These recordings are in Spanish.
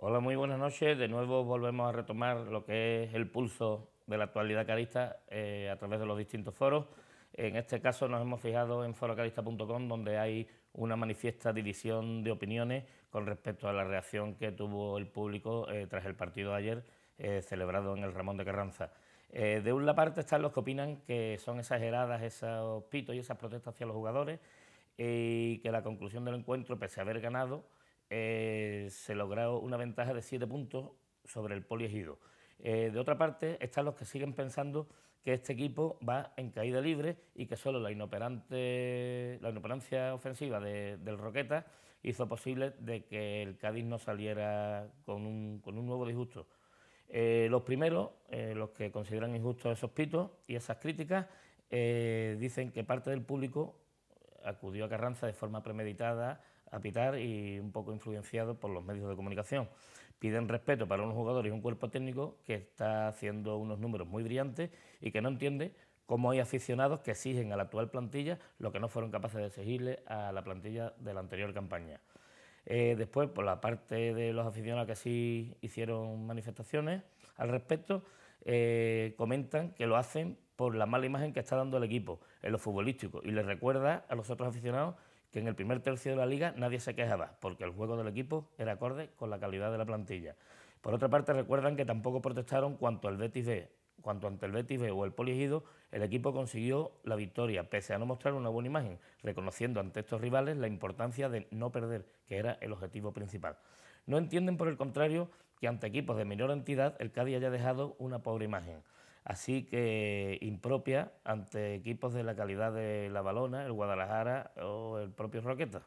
Hola, muy buenas noches. De nuevo volvemos a retomar lo que es el pulso de la actualidad carista eh, a través de los distintos foros. En este caso nos hemos fijado en forocarista.com donde hay una manifiesta división de opiniones con respecto a la reacción que tuvo el público eh, tras el partido de ayer eh, celebrado en el Ramón de Carranza. de una parte están los que opinan que son exageradas esos pitos y esas protestas hacia los jugadores y que la conclusión del encuentro, pese a haber ganado, eh, se logró una ventaja de siete puntos sobre el poliegido. Eh, de otra parte están los que siguen pensando que este equipo va en caída libre y que solo la, inoperante, la inoperancia ofensiva del Roqueta hizo posible de que el Cádiz no saliera con un, nuevo disgusto. Eh, los primeros, los que consideran injustos esos pitos y esas críticas, dicen que parte del público acudió a Carranza de forma premeditada a pitar y un poco influenciado por los medios de comunicación. Piden respeto para unos jugadores y un cuerpo técnico que está haciendo unos números muy brillantes y que no entiende cómo hay aficionados que exigen a la actual plantilla lo que no fueron capaces de exigirle a la plantilla de la anterior campaña. Eh, después, por la parte de los aficionados que sí hicieron manifestaciones al respecto, eh, comentan que lo hacen por la mala imagen que está dando el equipo en lo futbolístico y les recuerda a los otros aficionados que en el primer tercio de la liga nadie se quejaba, porque el juego del equipo era acorde con la calidad de la plantilla. Por otra parte, recuerdan que tampoco protestaron cuanto, el Betis cuanto ante el Betis o el Polígono el equipo consiguió la victoria, pese a no mostrar una buena imagen, reconociendo ante estos rivales la importancia de no perder, que era el objetivo principal. No entienden, por el contrario, que ante equipos de menor entidad el Cádiz haya dejado una pobre imagen así que impropia ante equipos de la calidad de La Balona, el Guadalajara o el propio Roqueta.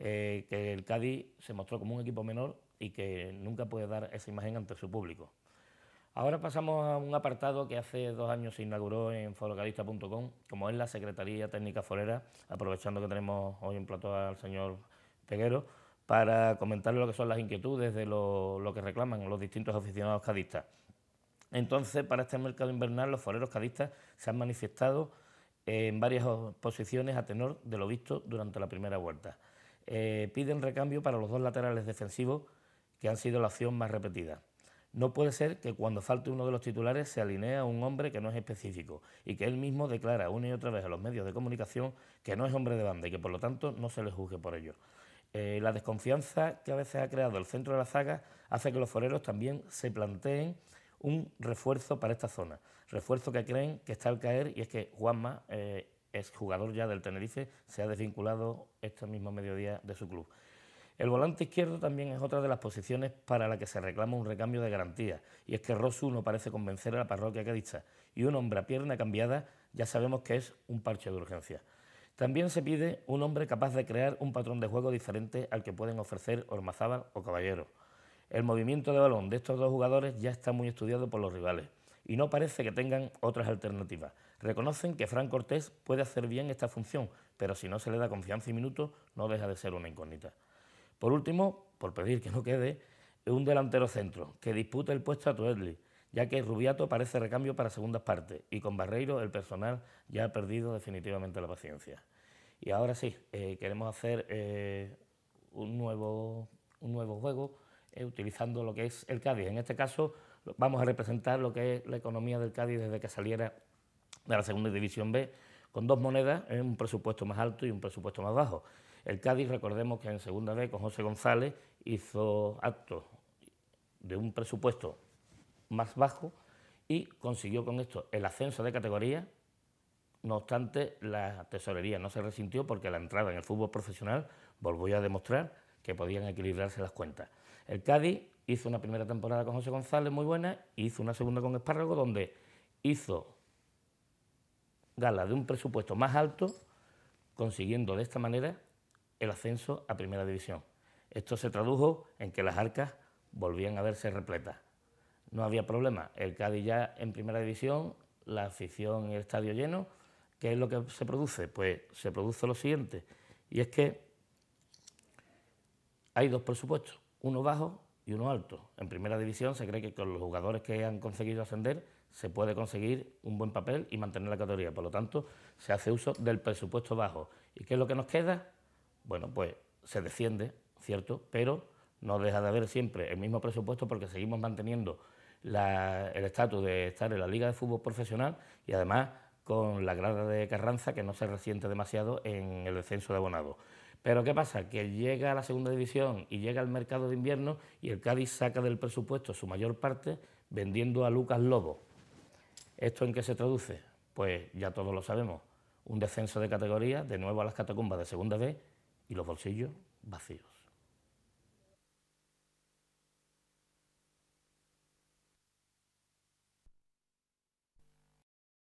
Eh, que el Cádiz se mostró como un equipo menor y que nunca puede dar esa imagen ante su público. Ahora pasamos a un apartado que hace dos años se inauguró en forocalista.com, como es la Secretaría Técnica Forera, aprovechando que tenemos hoy en plato al señor Peguero, para comentarle lo que son las inquietudes de lo, lo que reclaman los distintos aficionados cadistas. Entonces, para este mercado invernal, los foreros cadistas se han manifestado eh, en varias posiciones a tenor de lo visto durante la primera vuelta. Eh, piden recambio para los dos laterales defensivos que han sido la opción más repetida. No puede ser que cuando falte uno de los titulares se alinee a un hombre que no es específico y que él mismo declara una y otra vez a los medios de comunicación que no es hombre de banda y que por lo tanto no se le juzgue por ello. Eh, la desconfianza que a veces ha creado el centro de la zaga hace que los foreros también se planteen un refuerzo para esta zona. Refuerzo que creen que está al caer y es que Juanma, eh, es jugador ya del Tenerife, se ha desvinculado este mismo mediodía de su club. El volante izquierdo también es otra de las posiciones para la que se reclama un recambio de garantía, y es que Rosu no parece convencer a la parroquia que cadista, y un hombre a pierna cambiada ya sabemos que es un parche de urgencia. También se pide un hombre capaz de crear un patrón de juego diferente al que pueden ofrecer Ormazábal o Caballero. El movimiento de balón de estos dos jugadores ya está muy estudiado por los rivales y no parece que tengan otras alternativas. Reconocen que Frank Cortés puede hacer bien esta función, pero si no se le da confianza y minutos, no deja de ser una incógnita. Por último, por pedir que no quede, un delantero centro que disputa el puesto a Tuedli, ya que Rubiato parece recambio para segundas partes y con Barreiro el personal ya ha perdido definitivamente la paciencia. Y ahora sí, eh, queremos hacer eh, un, nuevo, un nuevo juego eh, utilizando lo que es el Cádiz. En este caso vamos a representar lo que es la economía del Cádiz desde que saliera de la segunda división B, con dos monedas, un presupuesto más alto y un presupuesto más bajo. El Cádiz, recordemos que en segunda B con José González hizo acto de un presupuesto más bajo y consiguió con esto el ascenso de categoría. No obstante, la tesorería no se resintió porque la entrada en el fútbol profesional volvió a demostrar que podían equilibrarse las cuentas. El Cádiz hizo una primera temporada con José González muy buena, hizo una segunda con Espárrago, donde hizo gala de un presupuesto más alto, consiguiendo de esta manera el ascenso a Primera División. Esto se tradujo en que las arcas volvían a verse repletas. No había problema, el Cádiz ya en Primera División, la afición y el estadio lleno, ¿qué es lo que se produce? Pues se produce lo siguiente, y es que hay dos presupuestos uno bajo y uno alto. En primera división se cree que con los jugadores que han conseguido ascender se puede conseguir un buen papel y mantener la categoría. Por lo tanto, se hace uso del presupuesto bajo. ¿Y qué es lo que nos queda? Bueno, pues se desciende, ¿cierto? Pero no deja de haber siempre el mismo presupuesto porque seguimos manteniendo el estatus de estar en la Liga de Fútbol Profesional y además con la grada de Carranza que no se resiente demasiado en el descenso de abonados. Pero ¿qué pasa? Que llega a la segunda división y llega al mercado de invierno y el Cádiz saca del presupuesto su mayor parte vendiendo a Lucas Lobo. ¿Esto en qué se traduce? Pues ya todos lo sabemos. Un descenso de categoría, de nuevo a las catacumbas de segunda vez y los bolsillos vacíos.